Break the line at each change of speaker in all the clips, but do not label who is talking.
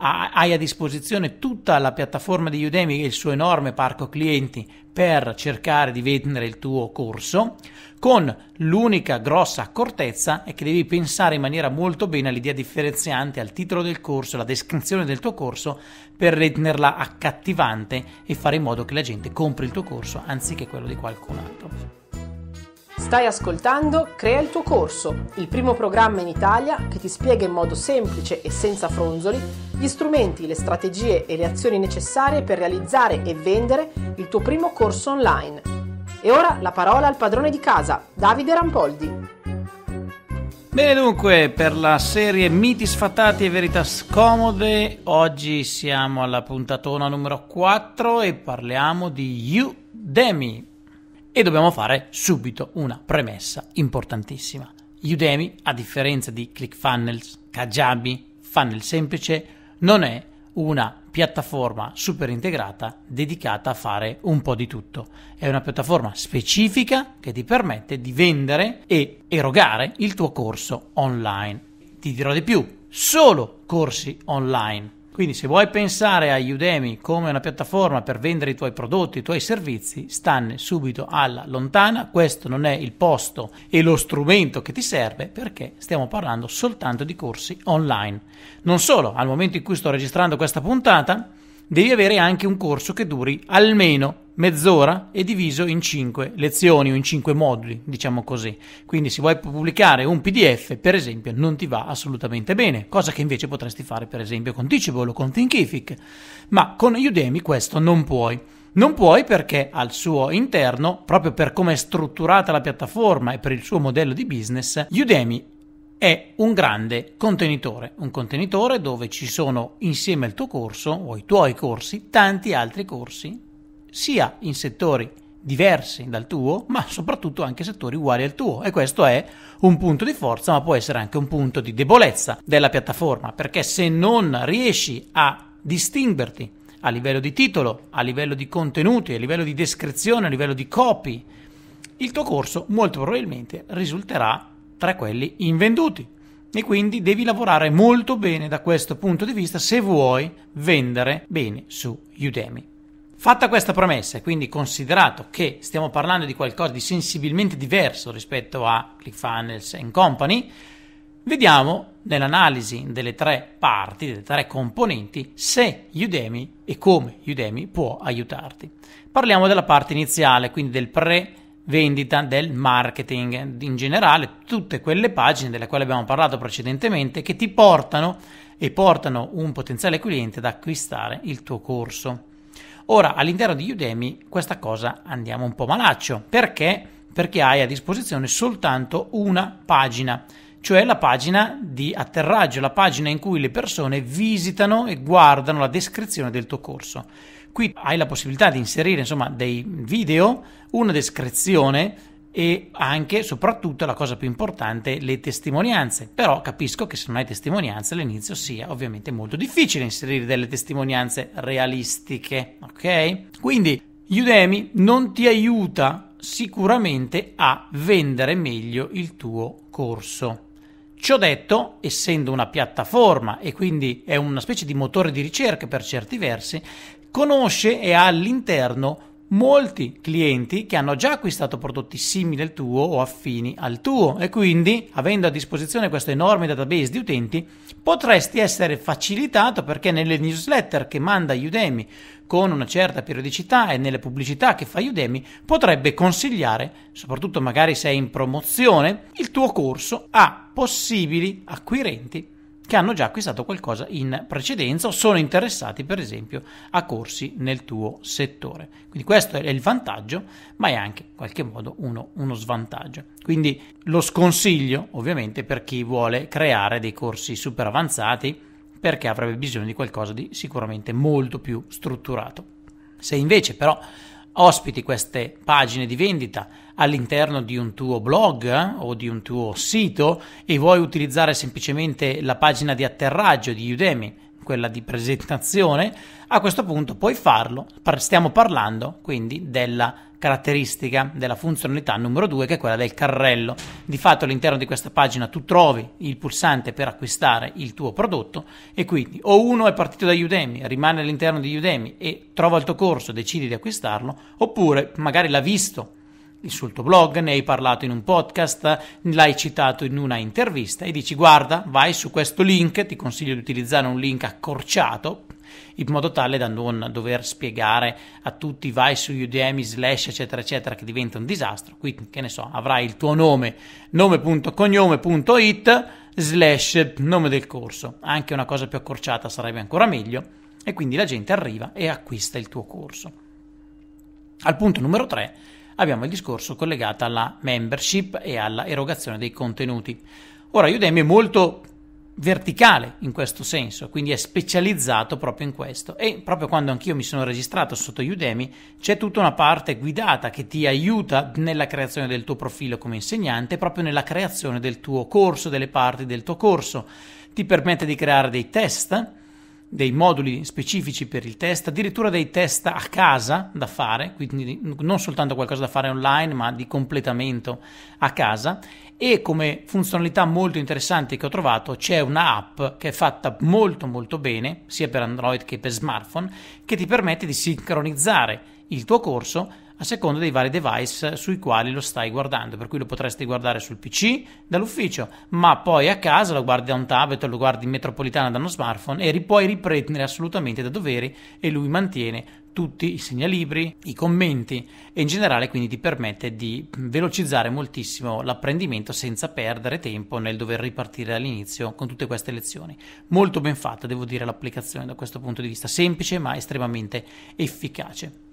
hai a disposizione tutta la piattaforma di Udemy e il suo enorme parco clienti per cercare di vendere il tuo corso, con l'unica grossa accortezza è che devi pensare in maniera molto bene all'idea differenziante, al titolo del corso, alla descrizione del tuo corso, per renderla accattivante e fare in modo che la gente compri il tuo corso anziché quello di qualcun altro. Stai ascoltando Crea il tuo corso, il primo programma in Italia che ti spiega in modo semplice e senza fronzoli gli strumenti, le strategie e le azioni necessarie per realizzare e vendere il tuo primo corso online. E ora la parola al padrone di casa, Davide Rampoldi. Bene dunque, per la serie Miti sfatati e verità scomode, oggi siamo alla puntatona numero 4 e parliamo di Udemy, e dobbiamo fare subito una premessa importantissima. Udemy, a differenza di ClickFunnels, Kajabi, Funnel Semplice, non è una piattaforma super integrata dedicata a fare un po' di tutto. È una piattaforma specifica che ti permette di vendere e erogare il tuo corso online. Ti dirò di più, solo corsi online quindi se vuoi pensare a Udemy come una piattaforma per vendere i tuoi prodotti, i tuoi servizi, stanne subito alla lontana, questo non è il posto e lo strumento che ti serve perché stiamo parlando soltanto di corsi online. Non solo, al momento in cui sto registrando questa puntata, devi avere anche un corso che duri almeno mezz'ora e diviso in 5 lezioni o in 5 moduli, diciamo così. Quindi se vuoi pubblicare un PDF, per esempio, non ti va assolutamente bene, cosa che invece potresti fare per esempio con Teachable o con Thinkific, ma con Udemy questo non puoi. Non puoi perché al suo interno, proprio per come è strutturata la piattaforma e per il suo modello di business, Udemy è un grande contenitore, un contenitore dove ci sono insieme al tuo corso o ai tuoi corsi tanti altri corsi, sia in settori diversi dal tuo, ma soprattutto anche settori uguali al tuo. E questo è un punto di forza, ma può essere anche un punto di debolezza della piattaforma, perché se non riesci a distinguerti a livello di titolo, a livello di contenuti, a livello di descrizione, a livello di copy, il tuo corso molto probabilmente risulterà tra quelli invenduti. E quindi devi lavorare molto bene da questo punto di vista se vuoi vendere bene su Udemy. Fatta questa premessa, e quindi considerato che stiamo parlando di qualcosa di sensibilmente diverso rispetto a ClickFunnels and Company, vediamo nell'analisi delle tre parti, delle tre componenti, se Udemy e come Udemy può aiutarti. Parliamo della parte iniziale, quindi del pre vendita, del marketing in generale, tutte quelle pagine delle quali abbiamo parlato precedentemente che ti portano e portano un potenziale cliente ad acquistare il tuo corso. Ora all'interno di Udemy questa cosa andiamo un po' malaccio perché? Perché hai a disposizione soltanto una pagina cioè la pagina di atterraggio, la pagina in cui le persone visitano e guardano la descrizione del tuo corso. Qui hai la possibilità di inserire insomma, dei video, una descrizione e anche, soprattutto, la cosa più importante, le testimonianze. Però capisco che se non hai testimonianze all'inizio sia ovviamente molto difficile inserire delle testimonianze realistiche, ok? Quindi Udemy non ti aiuta sicuramente a vendere meglio il tuo corso. Ciò detto, essendo una piattaforma e quindi è una specie di motore di ricerca per certi versi, conosce e ha all'interno molti clienti che hanno già acquistato prodotti simili al tuo o affini al tuo e quindi avendo a disposizione questo enorme database di utenti potresti essere facilitato perché nelle newsletter che manda Udemy con una certa periodicità e nelle pubblicità che fa Udemy potrebbe consigliare, soprattutto magari se è in promozione, il tuo corso a possibili acquirenti che hanno già acquistato qualcosa in precedenza o sono interessati per esempio a corsi nel tuo settore. Quindi questo è il vantaggio, ma è anche in qualche modo uno, uno svantaggio. Quindi lo sconsiglio ovviamente per chi vuole creare dei corsi super avanzati perché avrebbe bisogno di qualcosa di sicuramente molto più strutturato. Se invece però ospiti queste pagine di vendita all'interno di un tuo blog eh, o di un tuo sito e vuoi utilizzare semplicemente la pagina di atterraggio di Udemy quella di presentazione, a questo punto puoi farlo, stiamo parlando quindi della caratteristica della funzionalità numero 2 che è quella del carrello. Di fatto all'interno di questa pagina tu trovi il pulsante per acquistare il tuo prodotto e quindi o uno è partito da Udemy, rimane all'interno di Udemy e trova il tuo corso, decidi di acquistarlo, oppure magari l'ha visto il sul tuo blog, ne hai parlato in un podcast, l'hai citato in una intervista e dici guarda, vai su questo link, ti consiglio di utilizzare un link accorciato in modo tale da non dover spiegare a tutti vai su Udemy slash eccetera eccetera che diventa un disastro qui che ne so avrai il tuo nome nome.cognome.it slash nome del corso anche una cosa più accorciata sarebbe ancora meglio e quindi la gente arriva e acquista il tuo corso al punto numero 3 abbiamo il discorso collegato alla membership e alla erogazione dei contenuti. Ora Udemy è molto verticale in questo senso, quindi è specializzato proprio in questo. E proprio quando anch'io mi sono registrato sotto Udemy, c'è tutta una parte guidata che ti aiuta nella creazione del tuo profilo come insegnante, proprio nella creazione del tuo corso, delle parti del tuo corso. Ti permette di creare dei test dei moduli specifici per il test, addirittura dei test a casa da fare, quindi non soltanto qualcosa da fare online, ma di completamento a casa. E come funzionalità molto interessante che ho trovato c'è un'app che è fatta molto molto bene, sia per Android che per smartphone, che ti permette di sincronizzare il tuo corso a seconda dei vari device sui quali lo stai guardando, per cui lo potresti guardare sul PC dall'ufficio, ma poi a casa lo guardi da un tablet o lo guardi in metropolitana da uno smartphone e puoi riprendere assolutamente da doveri e lui mantiene tutti i segnalibri, i commenti e in generale quindi ti permette di velocizzare moltissimo l'apprendimento senza perdere tempo nel dover ripartire dall'inizio con tutte queste lezioni. Molto ben fatta, devo dire, l'applicazione da questo punto di vista, semplice ma estremamente efficace.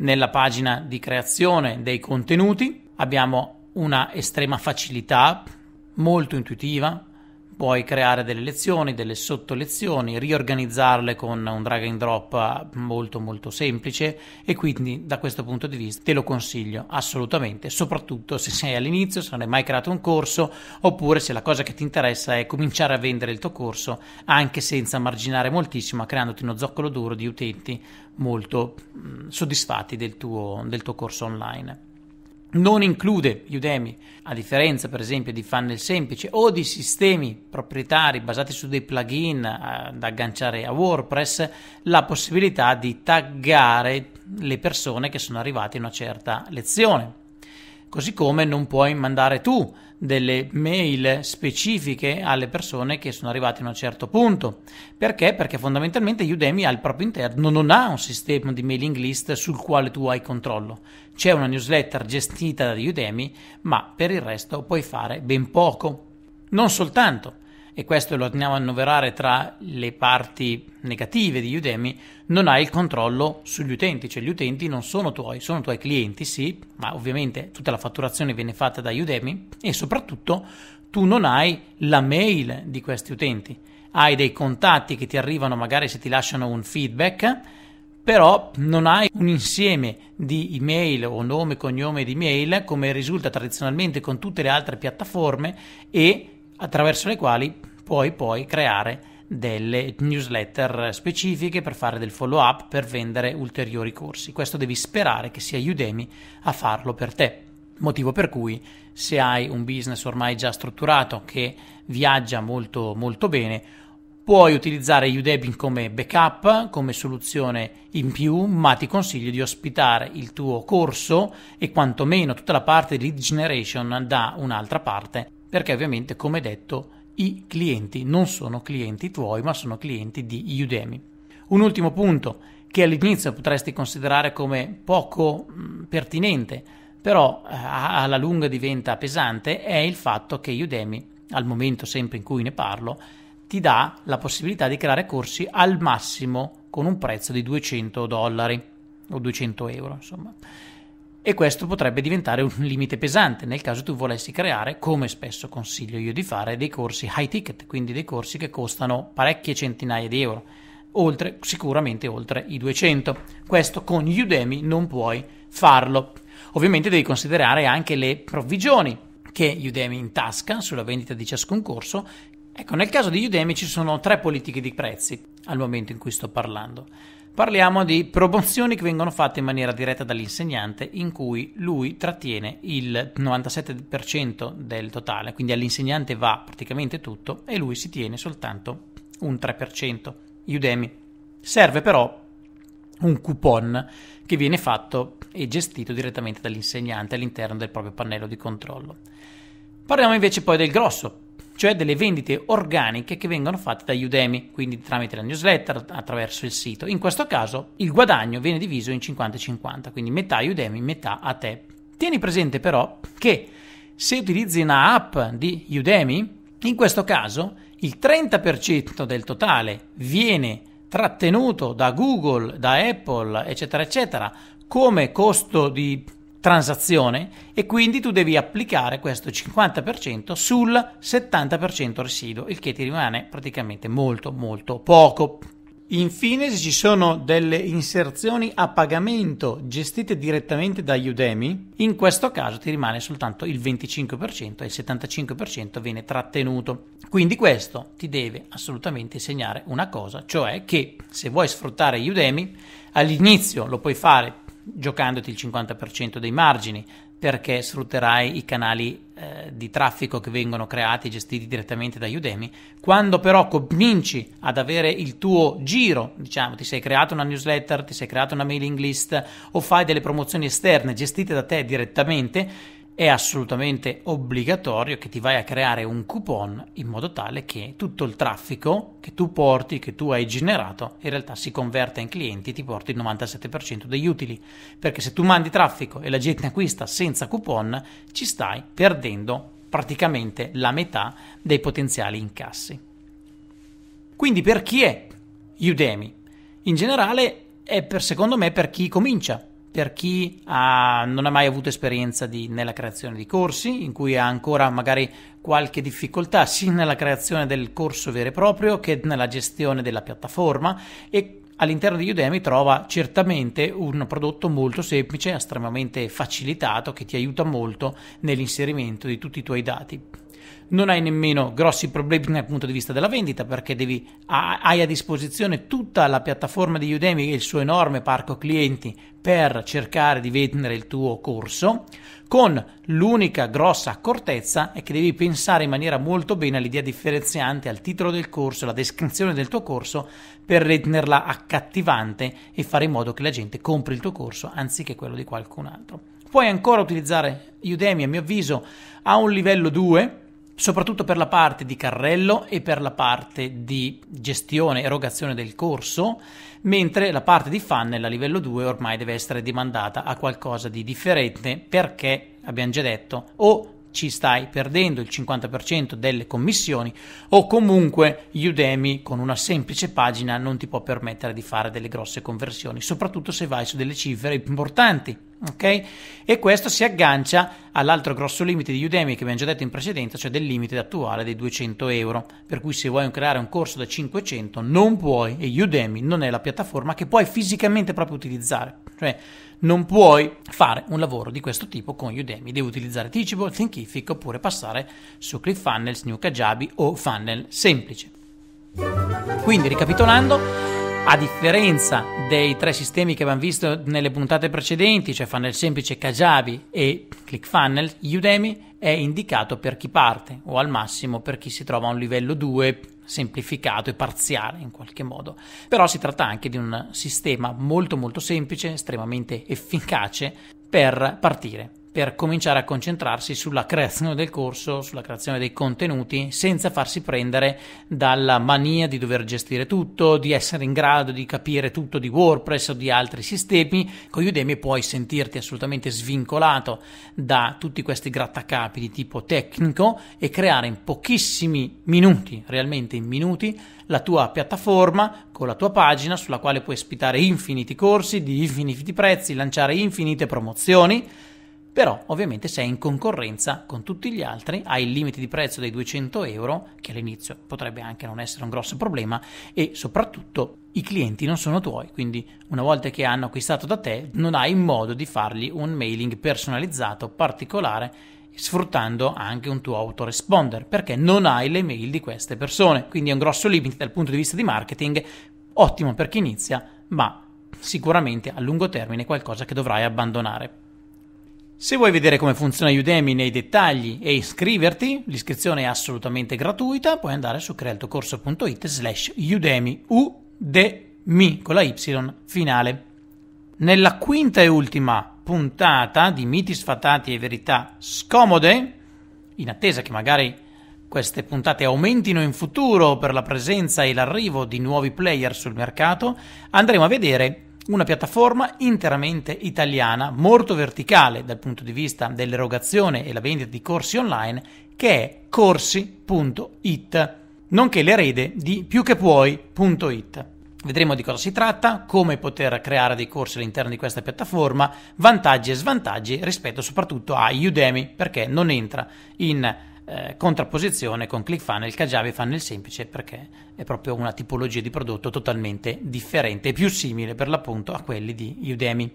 Nella pagina di creazione dei contenuti abbiamo una estrema facilità, molto intuitiva, puoi creare delle lezioni, delle sottolezioni, riorganizzarle con un drag and drop molto molto semplice e quindi da questo punto di vista te lo consiglio assolutamente, soprattutto se sei all'inizio, se non hai mai creato un corso oppure se la cosa che ti interessa è cominciare a vendere il tuo corso anche senza marginare moltissimo, creandoti uno zoccolo duro di utenti molto mm, soddisfatti del tuo, del tuo corso online non include Udemy, a differenza per esempio di funnel semplice o di sistemi proprietari basati su dei plugin a, eh, da agganciare a WordPress, la possibilità di taggare le persone che sono arrivate in una certa lezione. Così come non puoi mandare tu delle mail specifiche alle persone che sono arrivate a un certo punto. Perché? Perché fondamentalmente Udemy al proprio interno non ha un sistema di mailing list sul quale tu hai controllo. C'è una newsletter gestita da Udemy, ma per il resto puoi fare ben poco. Non soltanto, e questo lo andiamo a annoverare tra le parti negative di Udemy, non hai il controllo sugli utenti, cioè gli utenti non sono tuoi, sono tuoi clienti, sì, ma ovviamente tutta la fatturazione viene fatta da Udemy e soprattutto tu non hai la mail di questi utenti, hai dei contatti che ti arrivano magari se ti lasciano un feedback, però non hai un insieme di email o nome e cognome di email come risulta tradizionalmente con tutte le altre piattaforme e attraverso le quali puoi poi creare delle newsletter specifiche per fare del follow up, per vendere ulteriori corsi. Questo devi sperare che sia Udemy a farlo per te. Motivo per cui se hai un business ormai già strutturato che viaggia molto molto bene, puoi utilizzare Udemy come backup, come soluzione in più, ma ti consiglio di ospitare il tuo corso e quantomeno tutta la parte di lead generation da un'altra parte, perché ovviamente come detto i clienti non sono clienti tuoi, ma sono clienti di Udemy. Un ultimo punto che all'inizio potresti considerare come poco mm, pertinente, però eh, alla lunga diventa pesante, è il fatto che Udemy, al momento sempre in cui ne parlo, ti dà la possibilità di creare corsi al massimo con un prezzo di 200 dollari o 200 euro, insomma e questo potrebbe diventare un limite pesante nel caso tu volessi creare, come spesso consiglio io di fare, dei corsi high ticket, quindi dei corsi che costano parecchie centinaia di euro, oltre, sicuramente oltre i 200. Questo con Udemy non puoi farlo. Ovviamente devi considerare anche le provvigioni che Udemy intasca sulla vendita di ciascun corso. Ecco, nel caso di Udemy ci sono tre politiche di prezzi al momento in cui sto parlando. Parliamo di promozioni che vengono fatte in maniera diretta dall'insegnante in cui lui trattiene il 97% del totale, quindi all'insegnante va praticamente tutto e lui si tiene soltanto un 3%. Udemy. Serve però un coupon che viene fatto e gestito direttamente dall'insegnante all'interno del proprio pannello di controllo. Parliamo invece poi del grosso cioè delle vendite organiche che vengono fatte da Udemy, quindi tramite la newsletter, attraverso il sito. In questo caso il guadagno viene diviso in 50-50, quindi metà Udemy, metà a te. Tieni presente però che se utilizzi una app di Udemy, in questo caso il 30% del totale viene trattenuto da Google, da Apple, eccetera, eccetera, come costo di transazione e quindi tu devi applicare questo 50% sul 70% residuo, il che ti rimane praticamente molto molto poco. Infine, se ci sono delle inserzioni a pagamento gestite direttamente da Udemy, in questo caso ti rimane soltanto il 25% e il 75% viene trattenuto. Quindi questo ti deve assolutamente segnare una cosa, cioè che se vuoi sfruttare Udemy, all'inizio lo puoi fare giocandoti il 50% dei margini perché sfrutterai i canali eh, di traffico che vengono creati e gestiti direttamente da Udemy. Quando però cominci ad avere il tuo giro, diciamo, ti sei creato una newsletter, ti sei creato una mailing list o fai delle promozioni esterne gestite da te direttamente, è assolutamente obbligatorio che ti vai a creare un coupon in modo tale che tutto il traffico che tu porti, che tu hai generato, in realtà si converta in clienti e ti porti il 97% degli utili. Perché se tu mandi traffico e la gente acquista senza coupon, ci stai perdendo praticamente la metà dei potenziali incassi. Quindi per chi è Udemy? In generale è per, secondo me per chi comincia, per chi ha, ah, non ha mai avuto esperienza di, nella creazione di corsi, in cui ha ancora magari qualche difficoltà sia nella creazione del corso vero e proprio che nella gestione della piattaforma e all'interno di Udemy trova certamente un prodotto molto semplice, estremamente facilitato, che ti aiuta molto nell'inserimento di tutti i tuoi dati non hai nemmeno grossi problemi dal punto di vista della vendita perché devi, hai a disposizione tutta la piattaforma di Udemy e il suo enorme parco clienti per cercare di vendere il tuo corso, con l'unica grossa accortezza è che devi pensare in maniera molto bene all'idea differenziante, al titolo del corso, alla descrizione del tuo corso, per renderla accattivante e fare in modo che la gente compri il tuo corso anziché quello di qualcun altro. Puoi ancora utilizzare Udemy, a mio avviso, a un livello 2, soprattutto per la parte di carrello e per la parte di gestione, e erogazione del corso, mentre la parte di funnel a livello 2 ormai deve essere demandata a qualcosa di differente perché, abbiamo già detto, o ci stai perdendo il 50% delle commissioni o comunque Udemy con una semplice pagina non ti può permettere di fare delle grosse conversioni, soprattutto se vai su delle cifre importanti Okay? E questo si aggancia all'altro grosso limite di Udemy che abbiamo già detto in precedenza, cioè del limite attuale dei 200 euro. Per cui se vuoi creare un corso da 500 non puoi, e Udemy non è la piattaforma che puoi fisicamente proprio utilizzare. Cioè non puoi fare un lavoro di questo tipo con Udemy, devi utilizzare Teachable, Thinkific oppure passare su ClickFunnels, New Kajabi o Funnel semplice.
Quindi ricapitolando,
a differenza dei tre sistemi che abbiamo visto nelle puntate precedenti, cioè funnel semplice, Kajabi e ClickFunnel, Udemy è indicato per chi parte o al massimo per chi si trova a un livello 2 semplificato e parziale in qualche modo. Però si tratta anche di un sistema molto molto semplice, estremamente efficace per partire per cominciare a concentrarsi sulla creazione del corso, sulla creazione dei contenuti, senza farsi prendere dalla mania di dover gestire tutto, di essere in grado di capire tutto di WordPress o di altri sistemi. Con Udemy puoi sentirti assolutamente svincolato da tutti questi grattacapi di tipo tecnico e creare in pochissimi minuti, realmente in minuti, la tua piattaforma con la tua pagina sulla quale puoi ospitare infiniti corsi di infiniti prezzi, lanciare infinite promozioni però ovviamente sei in concorrenza con tutti gli altri, hai il limite di prezzo dei 200 euro, che all'inizio potrebbe anche non essere un grosso problema, e soprattutto i clienti non sono tuoi, quindi una volta che hanno acquistato da te non hai modo di fargli un mailing personalizzato, particolare, sfruttando anche un tuo autoresponder, perché non hai le mail di queste persone, quindi è un grosso limite dal punto di vista di marketing, ottimo per chi inizia, ma sicuramente a lungo termine qualcosa che dovrai abbandonare. Se vuoi vedere come funziona Udemy nei dettagli e iscriverti, l'iscrizione è assolutamente gratuita, puoi andare su crealtocorso.it slash Udemy, u con la Y finale. Nella quinta e ultima puntata di Miti sfatati e verità scomode, in attesa che magari queste puntate aumentino in futuro per la presenza e l'arrivo di nuovi player sul mercato, andremo a vedere una piattaforma interamente italiana, molto verticale dal punto di vista dell'erogazione e la vendita di corsi online, che è corsi.it, nonché l'erede di piuchepuoi.it. Vedremo di cosa si tratta, come poter creare dei corsi all'interno di questa piattaforma, vantaggi e svantaggi rispetto soprattutto a Udemy, perché non entra in eh, contrapposizione con ClickFunnels, Kajabi Funnel Semplice perché è proprio una tipologia di prodotto totalmente differente e più simile per l'appunto a quelli di Udemy.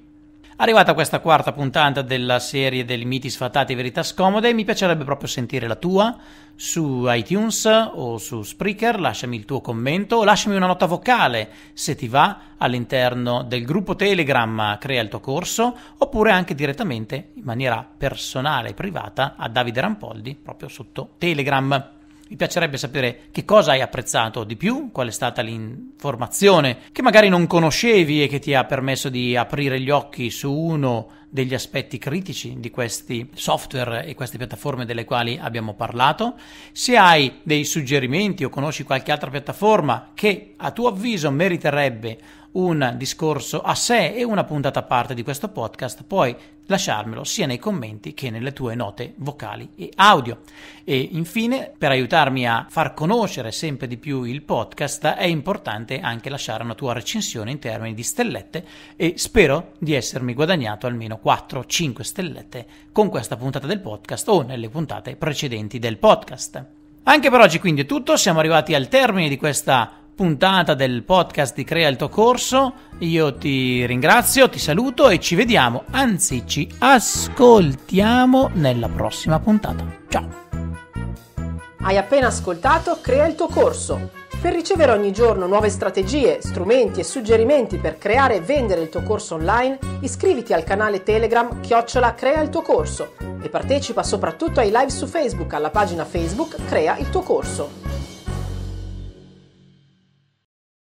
Arrivata questa quarta puntata della serie del miti sfatati e verità scomode, mi piacerebbe proprio sentire la tua su iTunes o su Spreaker, lasciami il tuo commento o lasciami una nota vocale se ti va all'interno del gruppo Telegram Crea il tuo corso oppure anche direttamente in maniera personale e privata a Davide Rampoldi proprio sotto Telegram. Mi piacerebbe sapere che cosa hai apprezzato di più, qual è stata l'informazione che magari non conoscevi e che ti ha permesso di aprire gli occhi su uno degli aspetti critici di questi software e queste piattaforme delle quali abbiamo parlato. Se hai dei suggerimenti o conosci qualche altra piattaforma che a tuo avviso meriterebbe un discorso a sé e una puntata a parte di questo podcast, puoi lasciarmelo sia nei commenti che nelle tue note vocali e audio. E infine, per aiutarmi a far conoscere sempre di più il podcast, è importante anche lasciare una tua recensione in termini di stellette e spero di essermi guadagnato almeno 4, 5 stellette con questa puntata del podcast o nelle puntate precedenti del podcast. Anche per oggi quindi è tutto, siamo arrivati al termine di questa puntata del podcast di Crea il tuo corso. Io ti ringrazio, ti saluto e ci vediamo, anzi ci ascoltiamo nella prossima puntata. Ciao! Hai appena ascoltato Crea il tuo corso per ricevere ogni giorno nuove strategie, strumenti e suggerimenti per creare e vendere il tuo corso online, iscriviti al canale Telegram Chiocciola Crea il tuo corso e partecipa soprattutto ai live su Facebook alla pagina Facebook Crea il tuo corso.